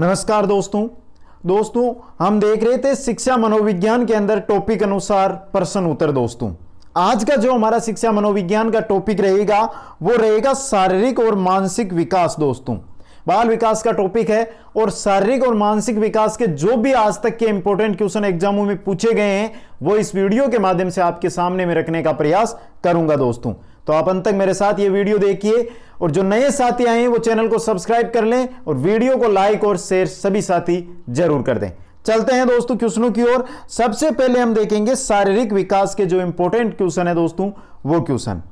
नमस्कार दोस्तों दोस्तों हम देख रहे थे शिक्षा मनोविज्ञान के अंदर टॉपिक अनुसार प्रश्न उत्तर दोस्तों आज का जो हमारा शिक्षा मनोविज्ञान का टॉपिक रहेगा वो रहेगा शारीरिक और मानसिक विकास दोस्तों बाल विकास का टॉपिक है और शारीरिक और मानसिक विकास के जो भी आज तक के इंपॉर्टेंट क्वेश्चन एग्जामों में पूछे गए हैं वो इस वीडियो के माध्यम से आपके सामने में रखने का प्रयास करूंगा दोस्तों तो आप अंत तक मेरे साथ ये वीडियो देखिए और जो नए साथी आए हैं वो चैनल को सब्सक्राइब कर लें और वीडियो को लाइक और शेयर सभी साथी जरूर कर दें चलते हैं दोस्तों क्वेश्चनों की ओर सबसे पहले हम देखेंगे शारीरिक विकास के जो इंपॉर्टेंट क्वेश्चन है दोस्तों वो क्वेश्चन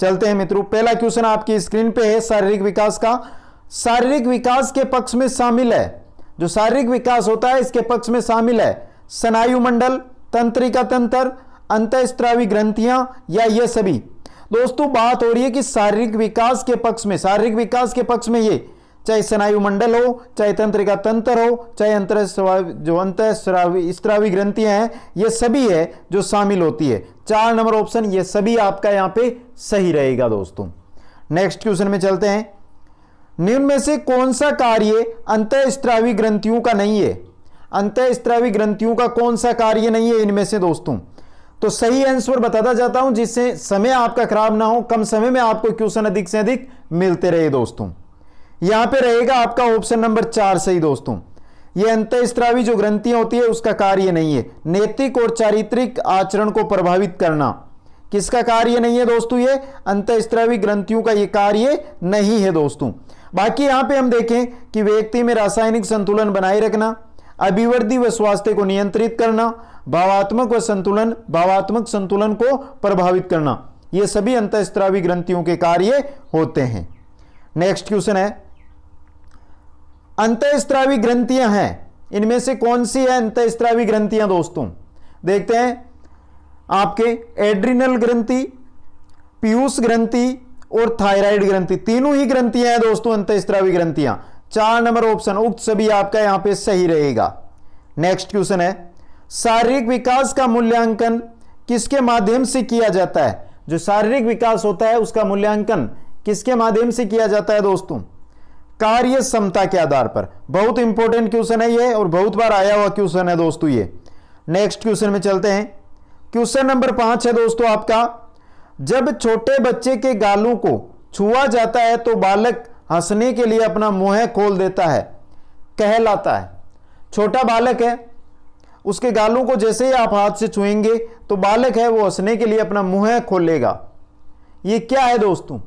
चलते हैं मित्रों पहला क्वेश्चन आपकी स्क्रीन पे है शारीरिक विकास का शारीरिक विकास के पक्ष में शामिल है जो शारीरिक विकास होता है इसके पक्ष में शामिल है स्नायुमंडल तंत्रिका तंत्र अंतस्त्रावी ग्रंथियां या ये सभी दोस्तों बात हो रही है कि शारीरिक विकास के पक्ष में शारीरिक विकास के पक्ष में ये चाहे स्नायुमंडल हो चाहे तंत्र का तंत्र हो चाहे अंतर जो अंत स्त्रावी ग्रंथियां हैं ये सभी है जो शामिल होती है चार नंबर ऑप्शन ये सभी आपका यहां पे सही रहेगा दोस्तों नेक्स्ट क्वेश्चन में चलते हैं निम्न में से कौन सा कार्य अंत स्त्रावी ग्रंथियों का नहीं है अंत स्त्रावी ग्रंथियों का कौन सा कार्य नहीं है इनमें से दोस्तों तो सही आंसर बताता जाता हूं जिससे समय आपका खराब ना हो कम समय में आपको क्वेश्चन अधिक से अधिक मिलते रहे दोस्तों यहां पे रहेगा आपका ऑप्शन नंबर चार सही दोस्तों ये स्त्रावी जो ग्रंथियां होती है उसका कार्य नहीं है नैतिक और चारित्रिक आचरण को प्रभावित करना किसका कार्य नहीं है दोस्तों ये अंतस्त्रावी ग्रंथियों का ये कार्य नहीं है दोस्तों बाकी यहां पे हम देखें कि व्यक्ति में रासायनिक संतुलन बनाए रखना अभिवृद्धि व स्वास्थ्य को नियंत्रित करना भावात्मक व संतुलन भावात्मक संतुलन को प्रभावित करना ये सभी अंतस्त्रावी ग्रंथियों के कार्य होते हैं नेक्स्ट क्वेश्चन है अंतस्त्रावी ग्रंथियां हैं इनमें से कौन सी है अंतस्त्रावी ग्रंथियां दोस्तों देखते हैं आपके एड्रिनल ग्रंथि पीयूष ग्रंथि और थायराइड ग्रंथि तीनों ही ग्रंथियां हैं दोस्तों अंतस्त्रावी ग्रंथियां चार नंबर ऑप्शन उक्त सभी आपका यहां पे सही रहेगा नेक्स्ट क्वेश्चन है शारीरिक विकास का मूल्यांकन किसके माध्यम से किया जाता है जो शारीरिक विकास होता है उसका मूल्यांकन किसके माध्यम से किया जाता है दोस्तों कार्य क्षमता के आधार पर बहुत इंपॉर्टेंट क्वेश्चन है ये और बहुत बार आया हुआ क्वेश्चन है दोस्तों ये नेक्स्ट क्वेश्चन में चलते हैं क्वेश्चन नंबर पांच है दोस्तों आपका जब छोटे बच्चे के गालों को छुआ जाता है तो बालक हंसने के लिए अपना मुंह खोल देता है कहलाता है छोटा बालक है उसके गालों को जैसे ही आप हाथ से छुएंगे तो बालक है वो हंसने के लिए अपना मुंह खोलेगा ये क्या है दोस्तों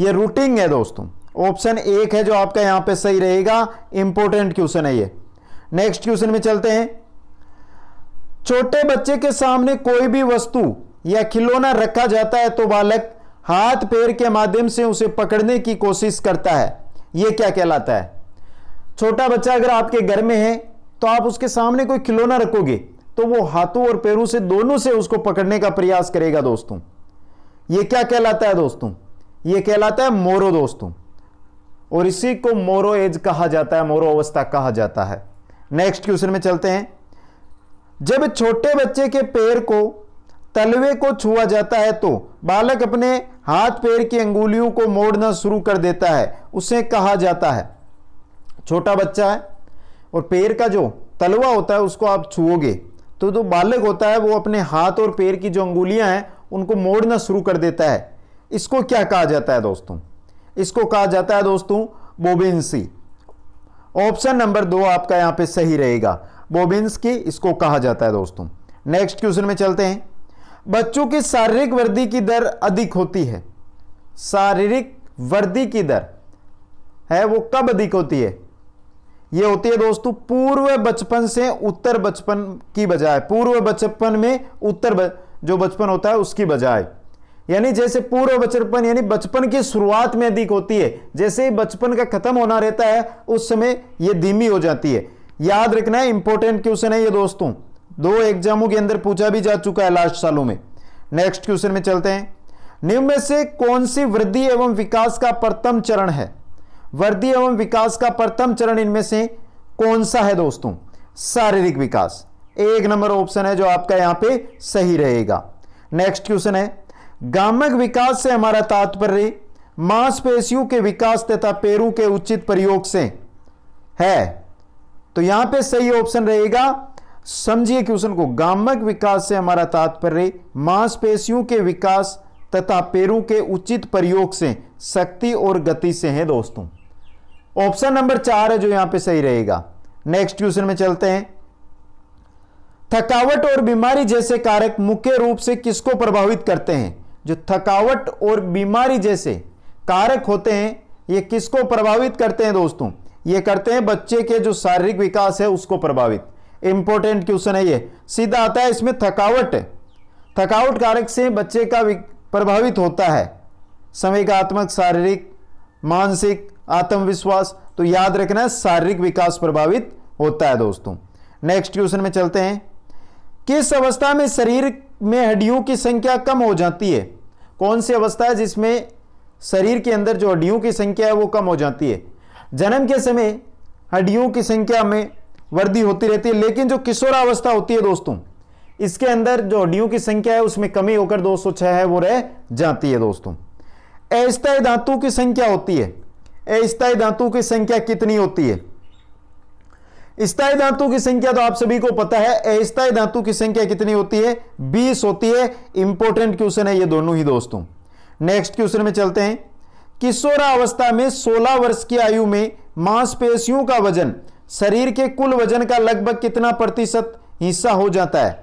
ये रूटिंग है दोस्तों ऑप्शन एक है जो आपका यहां पे सही रहेगा इंपॉर्टेंट क्वेश्चन है ये नेक्स्ट क्वेश्चन में चलते हैं छोटे बच्चे के सामने कोई भी वस्तु या खिलौना रखा जाता है तो बालक हाथ पैर के माध्यम से उसे पकड़ने की कोशिश करता है यह क्या कहलाता है छोटा बच्चा अगर आपके घर में है तो आप उसके सामने कोई खिलौना रखोगे तो वो हाथों और पैरों से दोनों से उसको पकड़ने का प्रयास करेगा दोस्तों ये क्या कहलाता है दोस्तों ये कहलाता है मोरो दोस्तों और इसी को मोरो एज कहा जाता है मोरो अवस्था कहा जाता है नेक्स्ट क्वेश्चन में चलते हैं जब छोटे बच्चे के पैर को तलवे को छुआ जाता है तो बालक अपने हाथ पैर की अंगुलियों को मोड़ना शुरू कर देता है उसे कहा जाता है छोटा बच्चा है और पैर का जो तलवा होता है उसको आप छुओगे तो जो बालक होता है वो अपने हाथ और पैर की जो अंगुलियां हैं उनको मोड़ना शुरू कर देता है इसको क्या कहा जाता है दोस्तों इसको कहा जाता है दोस्तों बोबेंसी ऑप्शन नंबर दो आपका यहाँ पे सही रहेगा बोबिन्स की इसको कहा जाता है दोस्तों नेक्स्ट क्वेश्चन में चलते हैं बच्चों की शारीरिक वृद्धि की दर अधिक होती है शारीरिक वृद्धि की दर है वो कब अधिक होती है ये होती है दोस्तों पूर्व बचपन से उत्तर बचपन की बजाय पूर्व बचपन में उत्तर ब, जो बचपन होता है उसकी बजाय यानी जैसे पूर्व बचपन यानी बचपन की शुरुआत में अधिक होती है जैसे ही बचपन का खत्म होना रहता है उस समय यह धीमी हो जाती है याद रखना है इंपॉर्टेंट क्वेश्चन है ये दोस्तों दो एग्जामों के अंदर पूछा भी जा चुका है लास्ट सालों में नेक्स्ट क्वेश्चन में चलते हैं निम्न में से कौन सी वृद्धि एवं विकास का प्रथम चरण है वृद्धि एवं विकास का प्रथम चरण इनमें से कौन सा है दोस्तों शारीरिक विकास एक नंबर ऑप्शन है जो आपका यहां पे सही रहेगा नेक्स्ट क्वेश्चन है गामक विकास से हमारा तात्पर्य मांसपेशियों के विकास तथा पेरू के उचित प्रयोग से है तो यहां पे सही ऑप्शन रहेगा समझिए क्वेश्चन को गामक विकास से हमारा तात्पर्य मांसपेशियों के विकास तथा पेरू के उचित प्रयोग से शक्ति और गति से है दोस्तों ऑप्शन नंबर चार है जो यहां पे सही रहेगा नेक्स्ट क्वेश्चन में चलते हैं थकावट और बीमारी जैसे कारक मुख्य रूप से किसको प्रभावित करते हैं जो थकावट और बीमारी जैसे कारक होते हैं ये किसको प्रभावित करते हैं दोस्तों ये करते हैं बच्चे के जो शारीरिक विकास है उसको प्रभावित इंपॉर्टेंट क्वेश्चन है ये सीधा आता है इसमें थकावट थकावट कारक से बच्चे का प्रभावित होता है संवेगात्मक शारीरिक मानसिक आत्मविश्वास तो याद रखना शारीरिक विकास प्रभावित होता है दोस्तों नेक्स्ट क्वेश्चन में चलते हैं किस अवस्था में शरीर में हड्डियों की संख्या कम हो जाती है कौन सी अवस्था है जिसमें शरीर के अंदर जो हड्डियों की संख्या है वो कम हो जाती है जन्म के समय हड्डियों की संख्या में वृद्धि होती रहती है लेकिन जो किशोरावस्था होती है दोस्तों इसके अंदर जो हड्डियों की संख्या है उसमें कमी होकर 206 है वो रह जाती है दोस्तों अस्थायी धातु की संख्या होती है स्थायी धातु की संख्या कितनी होती है स्थायी धातु की संख्या तो आप सभी को पता है अस्थायी धातु की संख्या कितनी होती है बीस होती है इंपॉर्टेंट क्वेश्चन है ये दोनों ही दोस्तों नेक्स्ट क्वेश्चन में चलते हैं किशोरावस्था में 16 वर्ष की आयु में मांसपेशियों का वजन शरीर के कुल वजन का लगभग कितना प्रतिशत हिस्सा हो जाता है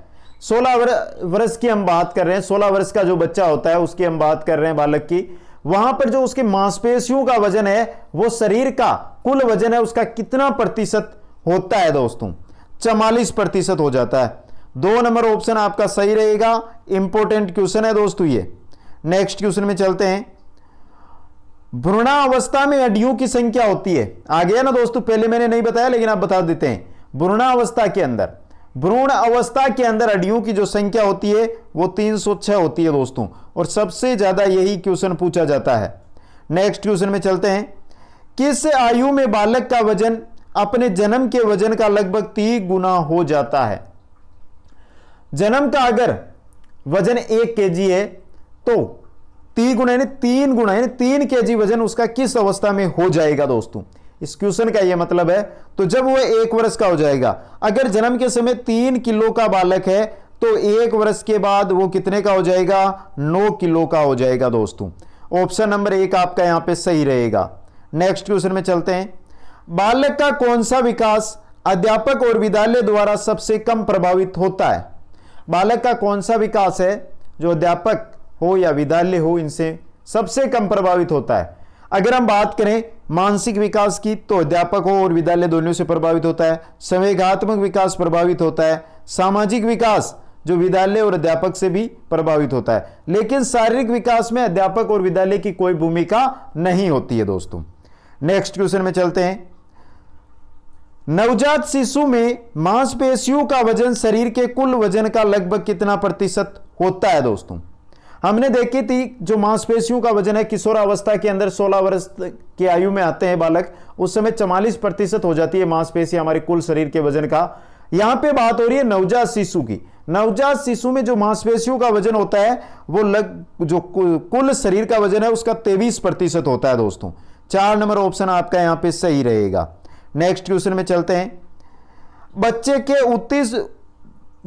16 वर्ष की हम बात कर रहे हैं 16 वर्ष का जो बच्चा होता है उसकी हम बात कर रहे हैं बालक की वहां पर जो उसके मांसपेशियों का वजन है वो शरीर का कुल वजन है उसका कितना प्रतिशत होता है दोस्तों चवालीस प्रतिशत हो जाता है दो नंबर ऑप्शन आपका सही रहेगा इंपॉर्टेंट क्वेश्चन है दोस्तों ये नेक्स्ट क्वेश्चन में चलते हैं भ्रूणावस्था में अड्डियों की संख्या होती है आ गया ना दोस्तों पहले मैंने नहीं बताया लेकिन आप बता देते हैं भ्रूणावस्था के अंदर भ्रूण अवस्था के अंदर अडियो की जो संख्या होती है वो 306 होती है दोस्तों और सबसे ज्यादा यही क्वेश्चन पूछा जाता है नेक्स्ट क्वेश्चन में चलते हैं किस आयु में बालक का वजन अपने जन्म के वजन का लगभग तीन गुना हो जाता है जन्म का अगर वजन एक के है तो ती गुना यानी तीन गुना यानी तीन के वजन उसका किस अवस्था में हो जाएगा दोस्तों क्वेश्चन का यह मतलब है तो जब वह एक वर्ष का हो जाएगा अगर जन्म के समय तीन किलो का बालक है तो एक वर्ष के बाद वो कितने का हो जाएगा नौ किलो का हो जाएगा दोस्तों ऑप्शन नंबर एक आपका यहां पे सही रहेगा नेक्स्ट क्वेश्चन में चलते हैं बालक का कौन सा विकास अध्यापक और विद्यालय द्वारा सबसे कम प्रभावित होता है बालक का कौन सा विकास है जो अध्यापक हो या विद्यालय हो इनसे सबसे कम प्रभावित होता है अगर हम बात करें मानसिक विकास की तो अध्यापकों और विद्यालय दोनों से प्रभावित होता है संवेगात्मक विकास प्रभावित होता है सामाजिक विकास जो विद्यालय और अध्यापक से भी प्रभावित होता है लेकिन शारीरिक विकास में अध्यापक और विद्यालय की कोई भूमिका नहीं होती है दोस्तों नेक्स्ट क्वेश्चन में चलते हैं नवजात शिशु में मांसपेशियों का वजन शरीर के कुल वजन का लगभग कितना प्रतिशत होता है दोस्तों हमने देखी थी जो मांसपेशियों का वजन है किशोरावस्था के अंदर 16 वर्ष की आयु में आते हैं बालक उस समय चवालीस प्रतिशत हो जाती है मांसपेशी हमारे कुल शरीर के वजन का यहां पे बात हो रही है नवजात शिशु की नवजात शिशु में जो मांसपेशियों का वजन होता है वो लग जो कुल शरीर का वजन है उसका तेवीस प्रतिशत होता है दोस्तों चार नंबर ऑप्शन आपका यहां पे सही रहेगा नेक्स्ट क्वेश्चन में चलते हैं बच्चे के उत्तीस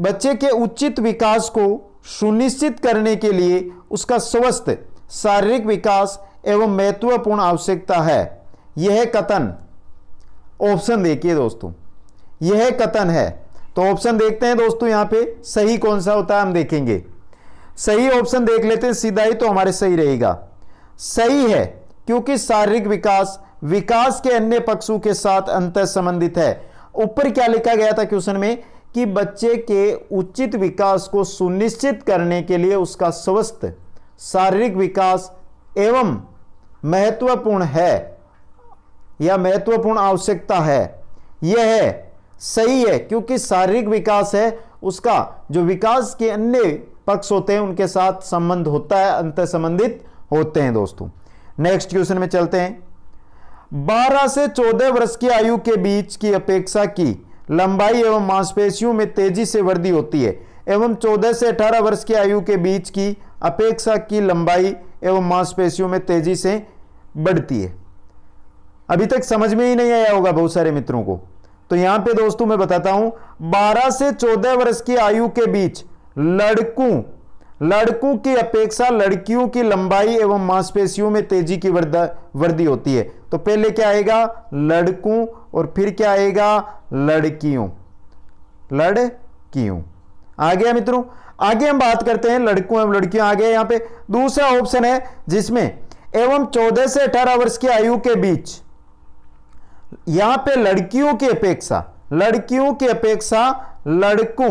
बच्चे के उचित विकास को सुनिश्चित करने के लिए उसका स्वस्थ शारीरिक विकास एवं महत्वपूर्ण आवश्यकता है यह कथन ऑप्शन देखिए दोस्तों यह कथन है तो ऑप्शन देखते हैं दोस्तों यहां पे सही कौन सा होता है हम देखेंगे सही ऑप्शन देख लेते हैं सीधा ही तो हमारे सही रहेगा सही है क्योंकि शारीरिक विकास विकास के अन्य पक्षों के साथ अंतर संबंधित है ऊपर क्या लिखा गया था क्वेश्चन में कि बच्चे के उचित विकास को सुनिश्चित करने के लिए उसका स्वस्थ शारीरिक विकास एवं महत्वपूर्ण है या महत्वपूर्ण आवश्यकता है यह है सही है क्योंकि शारीरिक विकास है उसका जो विकास के अन्य पक्ष होते हैं उनके साथ संबंध होता है अंत संबंधित होते हैं दोस्तों नेक्स्ट क्वेश्चन में चलते हैं 12 से 14 वर्ष की आयु के बीच की अपेक्षा की लंबाई एवं मांसपेशियों में तेजी से वृद्धि होती है एवं 14 से 18 वर्ष की आयु के बीच की अपेक्षा की लंबाई एवं मांसपेशियों में तेजी से बढ़ती है अभी तक समझ में ही नहीं आया होगा बहुत सारे मित्रों को तो यहां पे दोस्तों मैं बताता हूं 12 से 14 वर्ष की आयु के बीच लड़कों लड़कों की अपेक्षा लड़कियों की लंबाई एवं मांसपेशियों में तेजी की वृद्धि होती है तो पहले क्या आएगा लड़कों और फिर क्या आएगा लड़कियों लड़कियों आगे मित्रों आगे हम बात करते हैं लड़कों एवं लड़कियों आगे यहां पे दूसरा ऑप्शन है जिसमें एवं 14 से 18 वर्ष की आयु के बीच यहां पे लड़कियों की अपेक्षा लड़कियों की अपेक्षा लड़कों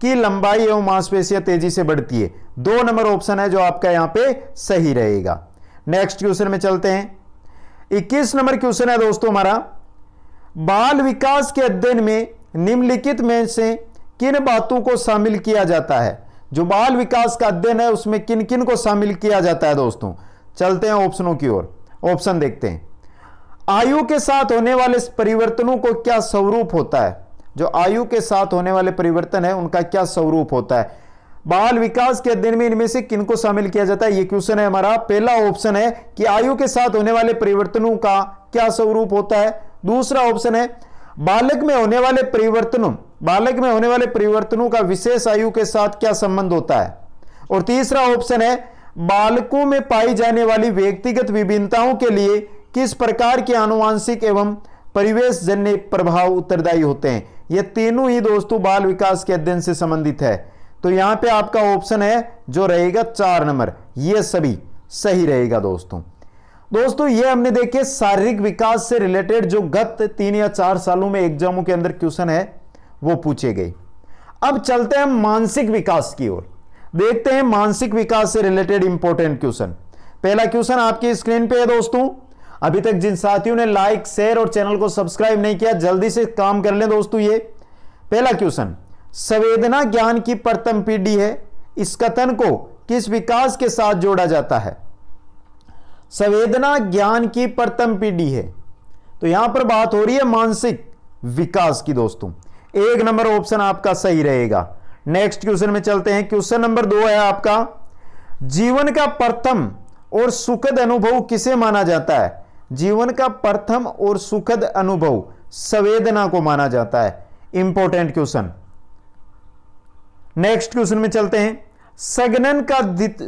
की लंबाई एवं मांसपेशियां तेजी से बढ़ती है दो नंबर ऑप्शन है जो आपका यहां पे सही रहेगा नेक्स्ट क्वेश्चन में चलते हैं 21 नंबर क्वेश्चन है दोस्तों हमारा बाल विकास के अध्ययन में निम्नलिखित में से किन बातों को शामिल किया जाता है जो बाल विकास का अध्ययन है उसमें किन किन को शामिल किया जाता है दोस्तों चलते हैं ऑप्शनों की ओर ऑप्शन देखते हैं आयु के साथ होने वाले परिवर्तनों को क्या स्वरूप होता है जो आयु के साथ होने वाले परिवर्तन है उनका क्या स्वरूप होता है बाल विकास के अध्ययन में इनमें से किन को शामिल किया जाता है ये क्वेश्चन है हमारा पहला ऑप्शन है कि आयु के साथ होने वाले परिवर्तनों का क्या स्वरूप होता है दूसरा ऑप्शन है बालक में होने वाले परिवर्तनों बालक में होने वाले परिवर्तनों का विशेष आयु के साथ क्या संबंध होता है और तीसरा ऑप्शन है बालकों में पाई जाने वाली व्यक्तिगत विभिन्नताओं के लिए किस प्रकार के आनुवांशिक एवं परिवेश जन्य प्रभाव उत्तरदायी होते हैं ये तीनों ही दोस्तों बाल विकास के अध्ययन से संबंधित है तो यहां पे आपका ऑप्शन है जो रहेगा चार नंबर ये सभी सही रहेगा दोस्तों दोस्तों ये हमने देखे शारीरिक विकास से रिलेटेड जो गत तीन या चार सालों में एग्जामों के अंदर क्वेश्चन है वो पूछे गए अब चलते हैं मानसिक विकास की ओर देखते हैं मानसिक विकास से रिलेटेड इंपॉर्टेंट क्वेश्चन पहला क्वेश्चन आपकी स्क्रीन पे है दोस्तों अभी तक जिन साथियों ने लाइक शेयर और चैनल को सब्सक्राइब नहीं किया जल्दी से काम कर ले दोस्तों ये पहला क्वेश्चन संवेदना ज्ञान की प्रथम पीढ़ी है इस कथन को किस विकास के साथ जोड़ा जाता है संवेदना ज्ञान की प्रथम पीढ़ी है तो यहां पर बात हो रही है मानसिक विकास की दोस्तों एक नंबर ऑप्शन आपका सही रहेगा नेक्स्ट क्वेश्चन में चलते हैं क्वेश्चन नंबर दो है आपका जीवन का प्रथम और सुखद अनुभव किसे माना जाता है जीवन का प्रथम और सुखद अनुभव संवेदना को माना जाता है इंपॉर्टेंट क्वेश्चन नेक्स्ट क्वेश्चन में चलते हैं सगनन का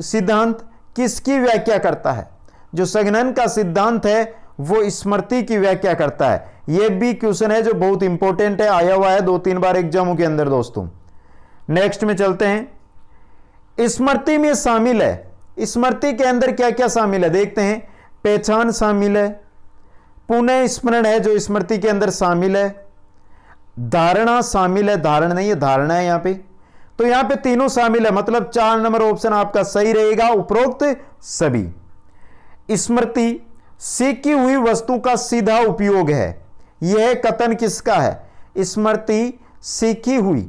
सिद्धांत किसकी व्याख्या करता है जो संघनन का सिद्धांत है वो स्मृति की व्याख्या करता है ये भी क्वेश्चन है जो बहुत इंपॉर्टेंट है आया हुआ है दो तीन बार एग्जामों के अंदर दोस्तों नेक्स्ट में चलते हैं स्मृति में शामिल है स्मृति के अंदर क्या क्या शामिल है देखते हैं पहचान शामिल है पुनः स्मरण है जो स्मृति के अंदर शामिल है धारणा शामिल है धारण नहीं है धारणा है यहां पे तो यहां पे तीनों शामिल है मतलब चार नंबर ऑप्शन आपका सही रहेगा उपरोक्त सभी स्मृति सीखी हुई वस्तु का सीधा उपयोग है यह कथन किसका है स्मृति सीखी हुई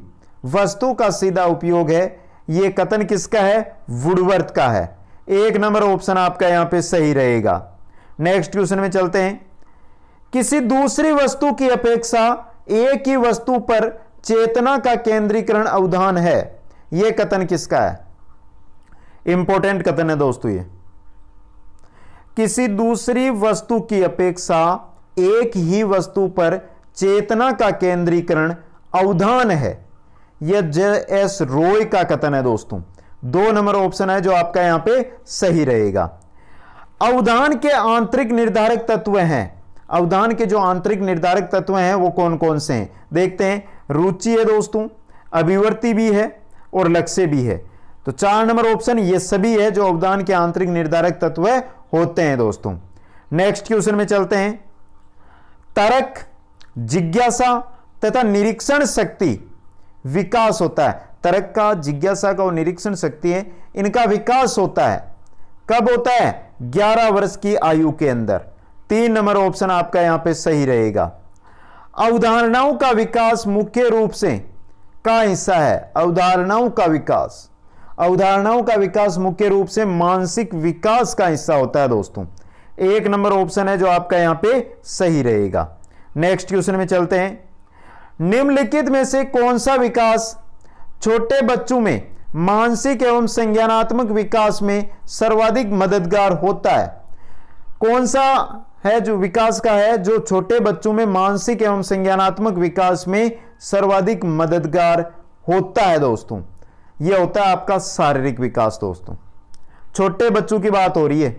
वस्तु का सीधा उपयोग है यह कथन किसका है वुडवर्थ का है एक नंबर ऑप्शन आपका यहां पे सही रहेगा नेक्स्ट क्वेश्चन में चलते हैं किसी दूसरी वस्तु की अपेक्षा एक ही वस्तु पर चेतना का केंद्रीकरण अवधान है यह कथन किसका है इंपॉर्टेंट कथन है दोस्तों ये किसी दूसरी वस्तु की अपेक्षा एक ही वस्तु पर चेतना का केंद्रीकरण अवधान है यह जे एस रोय का कथन है दोस्तों दो नंबर ऑप्शन है जो आपका यहां पे सही रहेगा अवधान के आंतरिक निर्धारक तत्व हैं अवधान के जो आंतरिक निर्धारक तत्व हैं वो कौन कौन से हैं देखते हैं रुचि है दोस्तों अभिवर्ती भी है और लक्ष्य भी है तो चार नंबर ऑप्शन ये सभी है जो अवधान के आंतरिक निर्धारक तत्व है होते हैं दोस्तों नेक्स्ट क्वेश्चन में चलते हैं तर्क जिज्ञासा तथा निरीक्षण शक्ति विकास होता है तर्क का जिज्ञासा का और निरीक्षण शक्ति है इनका विकास होता है कब होता है 11 वर्ष की आयु के अंदर तीन नंबर ऑप्शन आपका यहां पे सही रहेगा अवधारणाओं का विकास मुख्य रूप से का हिस्सा है अवधारणाओं का विकास अवधारणाओं का विकास मुख्य रूप से मानसिक विकास का हिस्सा होता है दोस्तों एक नंबर ऑप्शन है जो आपका यहां पे सही रहेगा नेक्स्ट क्वेश्चन में चलते हैं निम्नलिखित में से कौन सा विकास छोटे बच्चों में मानसिक एवं संज्ञानात्मक विकास में सर्वाधिक मददगार होता है कौन सा है जो विकास का है जो छोटे बच्चों में मानसिक एवं संज्ञानात्मक विकास में सर्वाधिक मददगार होता है दोस्तों ये होता है आपका शारीरिक विकास दोस्तों छोटे बच्चों की बात हो रही है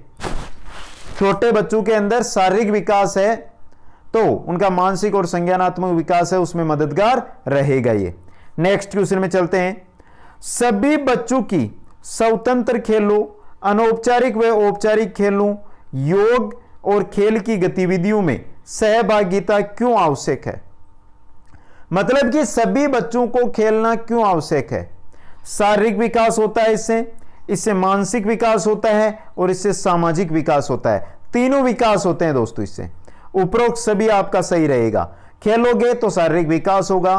छोटे बच्चों के अंदर शारीरिक विकास है तो उनका मानसिक और संज्ञानात्मक विकास है उसमें मददगार रहेगा ये नेक्स्ट क्वेश्चन में चलते हैं सभी बच्चों की स्वतंत्र खेलों अनौपचारिक व औपचारिक खेलों योग और खेल की गतिविधियों में सहभागिता क्यों आवश्यक है मतलब कि सभी बच्चों को खेलना क्यों आवश्यक है शारीरिक विकास होता है इससे इससे मानसिक विकास होता है और इससे सामाजिक विकास होता है तीनों विकास होते हैं दोस्तों इससे उपरोक्त सभी आपका सही रहेगा खेलोगे तो शारीरिक विकास होगा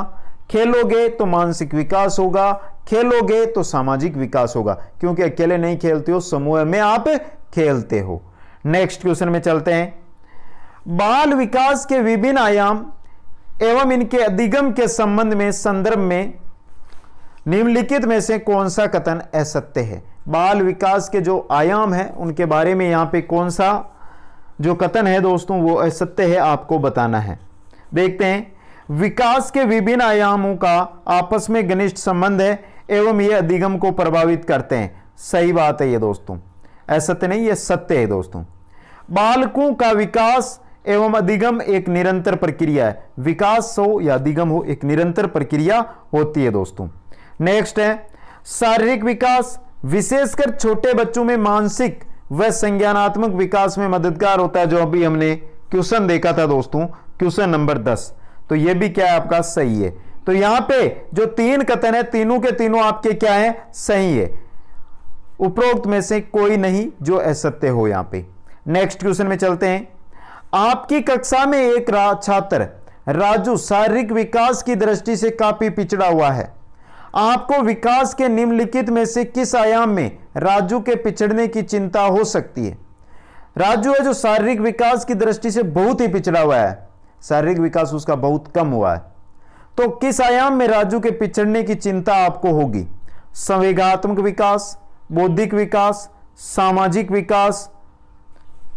खेलोगे तो मानसिक विकास होगा खेलोगे तो सामाजिक विकास होगा क्योंकि अकेले नहीं खेलते हो समूह में आप खेलते हो नेक्स्ट क्वेश्चन में चलते हैं बाल विकास के विभिन्न आयाम एवं इनके अधिगम के संबंध में संदर्भ में निम्नलिखित में से कौन सा कथन असत्य है बाल विकास के जो आयाम हैं उनके बारे में यहाँ पे कौन सा जो कथन है दोस्तों वो असत्य है आपको बताना है देखते हैं विकास के विभिन्न आयामों का आपस में घनिष्ठ संबंध है एवं ये अधिगम को प्रभावित करते हैं सही बात है ये दोस्तों असत्य नहीं ये सत्य है दोस्तों बालकों का विकास एवं अधिगम एक निरंतर प्रक्रिया है विकास हो या अधिगम हो एक निरंतर प्रक्रिया होती है दोस्तों नेक्स्ट है शारीरिक विकास विशेषकर छोटे बच्चों में मानसिक व संज्ञानात्मक विकास में मददगार होता है जो अभी हमने क्वेश्चन देखा था दोस्तों क्वेश्चन नंबर दस तो यह भी क्या है आपका सही है तो यहां पे जो तीन कथन है तीनों के तीनों आपके क्या है सही है उपरोक्त में से कोई नहीं जो असत्य हो यहां पे नेक्स्ट क्वेश्चन में चलते हैं आपकी कक्षा में एक रा, छात्र राजू शारीरिक विकास की दृष्टि से काफी पिछड़ा हुआ है आपको विकास के निम्नलिखित में से किस आयाम में राजू के पिछड़ने की चिंता हो सकती है राजू है जो शारीरिक विकास की दृष्टि से बहुत ही पिछड़ा हुआ है शारीरिक विकास उसका बहुत कम हुआ है तो किस आयाम में राजू के पिछड़ने की चिंता आपको होगी संवेगात्मक विकास बौद्धिक विकास सामाजिक विकास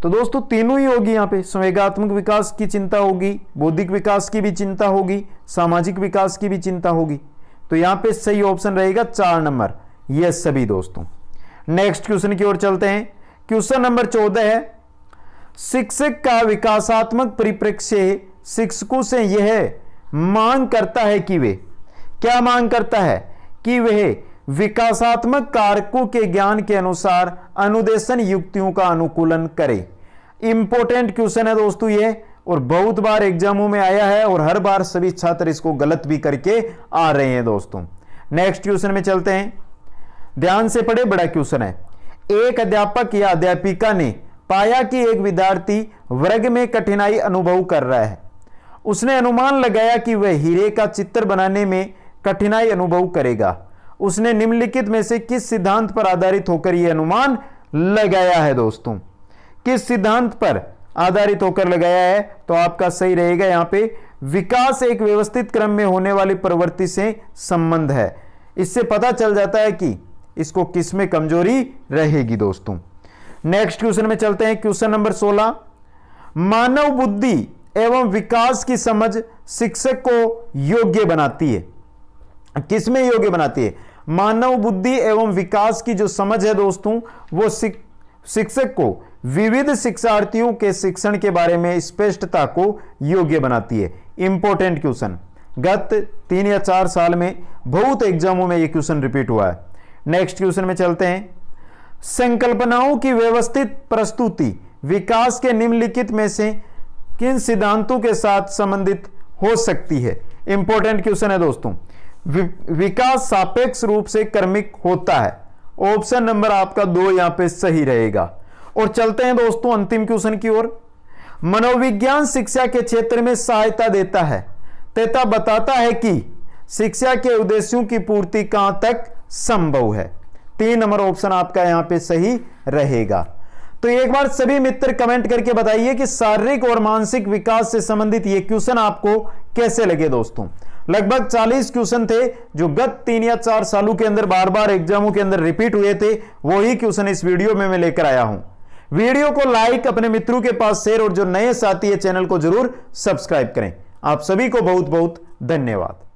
तो दोस्तों तीनों ही होगी यहां पे संवेगात्मक विकास की चिंता होगी बौद्धिक विकास की भी चिंता होगी सामाजिक विकास की भी चिंता होगी तो यहां पे सही ऑप्शन रहेगा चार नंबर ये सभी दोस्तों नेक्स्ट क्वेश्चन की ओर चलते हैं क्वेश्चन नंबर चौदह है शिक्षक का विकासात्मक परिप्रेक्ष्य शिक्षकों से यह मांग करता है कि वे क्या मांग करता है कि वह विकासात्मक कारकों के ज्ञान के अनुसार अनुदेशन युक्तियों का अनुकूलन करें इंपॉर्टेंट क्वेश्चन है दोस्तों ये और बहुत बार एग्जामों में आया है और हर बार सभी छात्र इसको गलत भी करके आ रहे हैं दोस्तों नेक्स्ट क्वेश्चन में चलते हैं ध्यान से पढ़े बड़ा क्वेश्चन है एक अध्यापक या अध्यापिका ने पाया कि एक विद्यार्थी वर्ग में कठिनाई अनुभव कर रहा है उसने अनुमान लगाया कि वह हीरे का चित्र बनाने में कठिनाई अनुभव करेगा उसने निम्नलिखित में से किस सिद्धांत पर आधारित होकर यह अनुमान लगाया है दोस्तों किस सिद्धांत पर आधारित होकर लगाया है तो आपका सही रहेगा यहाँ पे विकास एक व्यवस्थित क्रम में होने वाली प्रवृत्ति से संबंध है इससे पता चल जाता है कि इसको किस में कमजोरी रहेगी दोस्तों नेक्स्ट क्वेश्चन में चलते हैं क्वेश्चन नंबर 16 मानव बुद्धि एवं विकास की समझ शिक्षक को योग्य बनाती है किस में योग्य बनाती है मानव बुद्धि एवं विकास की जो समझ है दोस्तों वो शिक्षक को विविध शिक्षार्थियों के शिक्षण के बारे में स्पष्टता को योग्य बनाती है इंपॉर्टेंट क्वेश्चन गत तीन या चार साल में बहुत एग्जामों में ये क्वेश्चन रिपीट हुआ है नेक्स्ट क्वेश्चन में चलते हैं संकल्पनाओं की व्यवस्थित प्रस्तुति विकास के निम्नलिखित में से किन सिद्धांतों के साथ संबंधित हो सकती है इंपॉर्टेंट क्वेश्चन है दोस्तों विकास सापेक्ष रूप से कर्मिक होता है ऑप्शन नंबर आपका दो यहां पे सही रहेगा और चलते हैं दोस्तों अंतिम क्वेश्चन की ओर मनोविज्ञान शिक्षा के क्षेत्र में सहायता देता है तेता बताता है कि शिक्षा के उद्देश्यों की पूर्ति कहां तक संभव है तीन नंबर ऑप्शन आपका यहां पे सही रहेगा तो एक बार सभी मित्र कमेंट करके बताइए कि शारीरिक और मानसिक विकास से संबंधित ये क्वेश्चन आपको कैसे लगे दोस्तों लगभग 40 क्वेश्चन थे जो गत तीन या चार सालों के अंदर बार बार एग्जामों के अंदर रिपीट हुए थे वही क्वेश्चन इस वीडियो में मैं लेकर आया हूं वीडियो को लाइक अपने मित्रों के पास शेयर और जो नए साथी है चैनल को जरूर सब्सक्राइब करें आप सभी को बहुत बहुत धन्यवाद